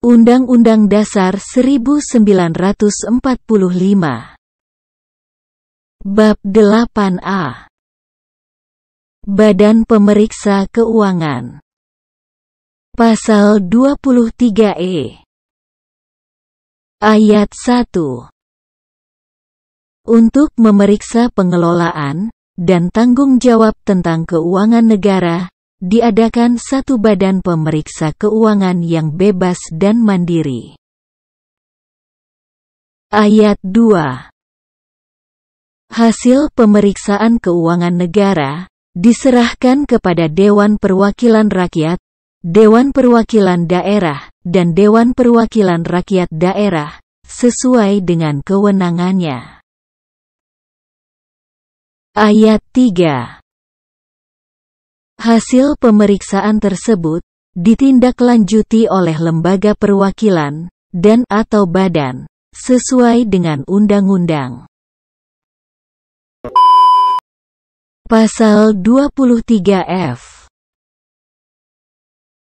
Undang-Undang Dasar 1945 Bab 8A Badan Pemeriksa Keuangan Pasal 23E Ayat 1 Untuk memeriksa pengelolaan dan tanggung jawab tentang keuangan negara diadakan satu badan pemeriksa keuangan yang bebas dan mandiri. Ayat 2 Hasil pemeriksaan keuangan negara diserahkan kepada Dewan Perwakilan Rakyat, Dewan Perwakilan Daerah, dan Dewan Perwakilan Rakyat Daerah, sesuai dengan kewenangannya. Ayat 3 Hasil pemeriksaan tersebut ditindaklanjuti oleh lembaga perwakilan dan atau badan sesuai dengan undang-undang. Pasal 23F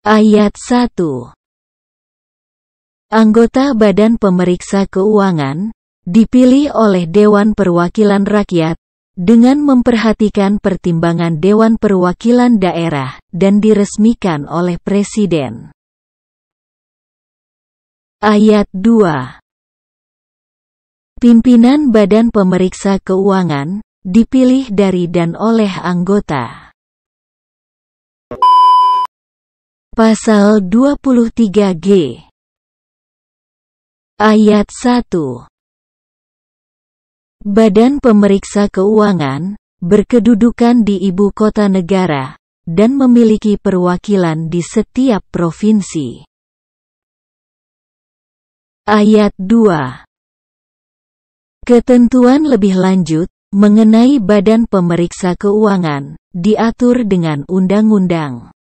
Ayat 1 Anggota Badan Pemeriksa Keuangan dipilih oleh Dewan Perwakilan Rakyat dengan memperhatikan pertimbangan Dewan Perwakilan Daerah, dan diresmikan oleh Presiden. Ayat 2 Pimpinan Badan Pemeriksa Keuangan, dipilih dari dan oleh anggota. Pasal 23G Ayat 1 Badan Pemeriksa Keuangan, berkedudukan di ibu kota negara, dan memiliki perwakilan di setiap provinsi. Ayat 2 Ketentuan lebih lanjut, mengenai Badan Pemeriksa Keuangan, diatur dengan Undang-Undang